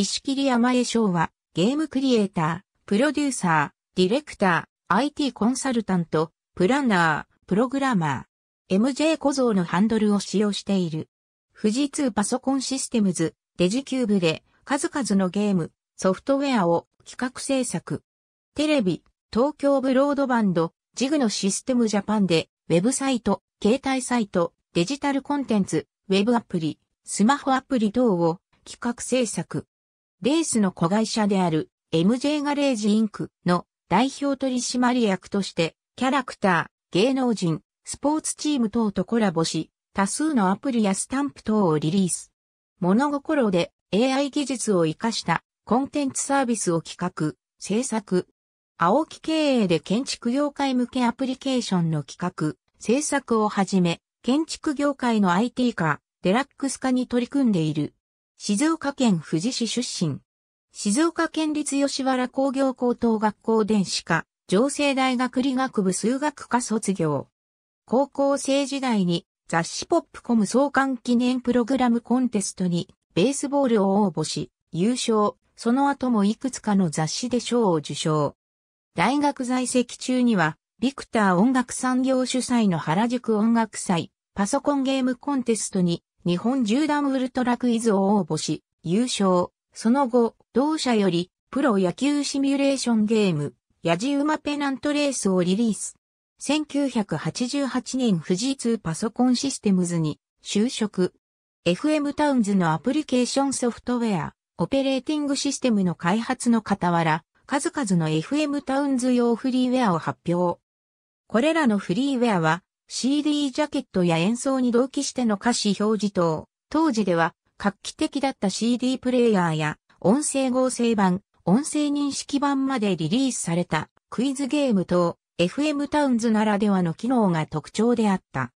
石切山江翔は、ゲームクリエイター、プロデューサー、ディレクター、IT コンサルタント、プランナー、プログラマー、MJ 小僧のハンドルを使用している。富士通パソコンシステムズ、デジキューブで、数々のゲーム、ソフトウェアを企画制作。テレビ、東京ブロードバンド、ジグのシステムジャパンで、ウェブサイト、携帯サイト、デジタルコンテンツ、ウェブアプリ、スマホアプリ等を企画制作。レースの子会社である MJ ガレージインクの代表取締役として、キャラクター、芸能人、スポーツチーム等とコラボし、多数のアプリやスタンプ等をリリース。物心で AI 技術を活かしたコンテンツサービスを企画、制作。青木経営で建築業界向けアプリケーションの企画、制作をはじめ、建築業界の IT 化、デラックス化に取り組んでいる。静岡県富士市出身。静岡県立吉原工業高等学校電子科、上生大学理学部数学科卒業。高校生時代に雑誌ポップコム創刊記念プログラムコンテストにベースボールを応募し、優勝、その後もいくつかの雑誌で賞を受賞。大学在籍中には、ビクター音楽産業主催の原宿音楽祭、パソコンゲームコンテストに日本縦断ウルトラクイズを応募し、優勝。その後、同社より、プロ野球シミュレーションゲーム、ヤジウマペナントレースをリリース。1988年富士通パソコンシステムズに就職。FM タウンズのアプリケーションソフトウェア、オペレーティングシステムの開発の傍ら、数々の FM タウンズ用フリーウェアを発表。これらのフリーウェアは CD ジャケットや演奏に同期しての歌詞表示等、当時では画期的だった CD プレイヤーや音声合成版、音声認識版までリリースされたクイズゲーム等 FM タウンズならではの機能が特徴であった。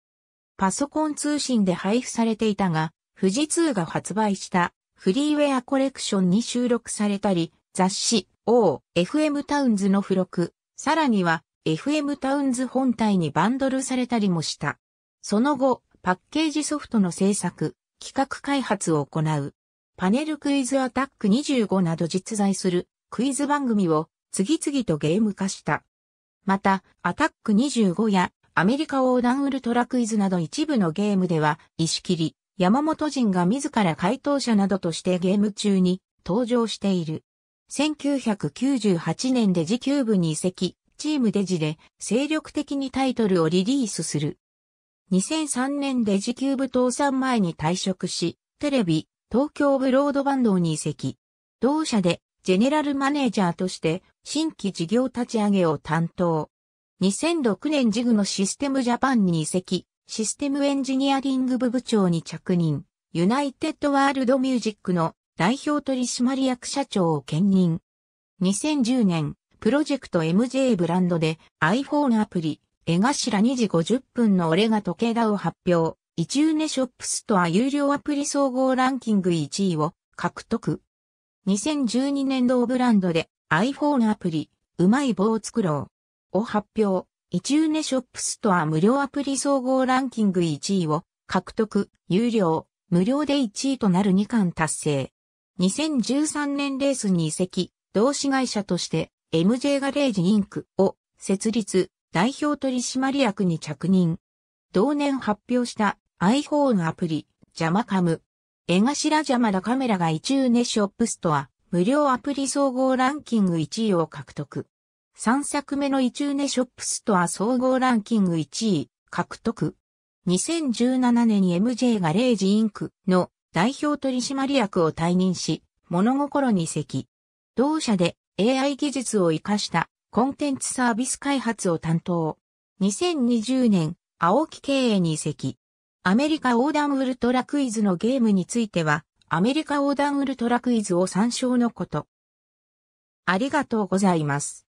パソコン通信で配布されていたが、富士通が発売したフリーウェアコレクションに収録されたり、雑誌 O、FM タウンズの付録、さらには FM タウンズ本体にバンドルされたりもした。その後、パッケージソフトの制作、企画開発を行う。パネルクイズアタック25など実在するクイズ番組を次々とゲーム化した。また、アタック25やアメリカ横断ウルトラクイズなど一部のゲームでは、石切り、山本人が自ら回答者などとしてゲーム中に登場している。1998年で時給部に移籍、チームデジで精力的にタイトルをリリースする。2003年デジキューブ倒産前に退職し、テレビ、東京ブロードバンドに移籍。同社でジェネラルマネージャーとして新規事業立ち上げを担当。2006年ジグのシステムジャパンに移籍、システムエンジニアリング部部長に着任、ユナイテッドワールドミュージックの代表取締役社長を兼任。2010年、プロジェクト MJ ブランドで iPhone アプリ、絵頭2時50分の俺が時計だを発表。イチューネショップストア有料アプリ総合ランキング1位を獲得。2012年同ブランドで iPhone アプリ、うまい棒を作ろうを発表。イチューネショップストア無料アプリ総合ランキング1位を獲得、有料、無料で1位となる2巻達成。2013年レースに移籍、同志会社として MJ ガレージインクを設立、代表取締役に着任。同年発表した iPhone アプリ、ジャマカム。江頭ジャマだカメラが一ユネショップストア、無料アプリ総合ランキング1位を獲得。3作目の一ユネショップストア総合ランキング1位獲得。2017年に MJ ガレージインクの代表取締役を退任し、物心に席。同社で AI 技術を活かしたコンテンツサービス開発を担当。2020年、青木経営に移籍。アメリカ横断ウルトラクイズのゲームについては、アメリカ横断ウルトラクイズを参照のこと。ありがとうございます。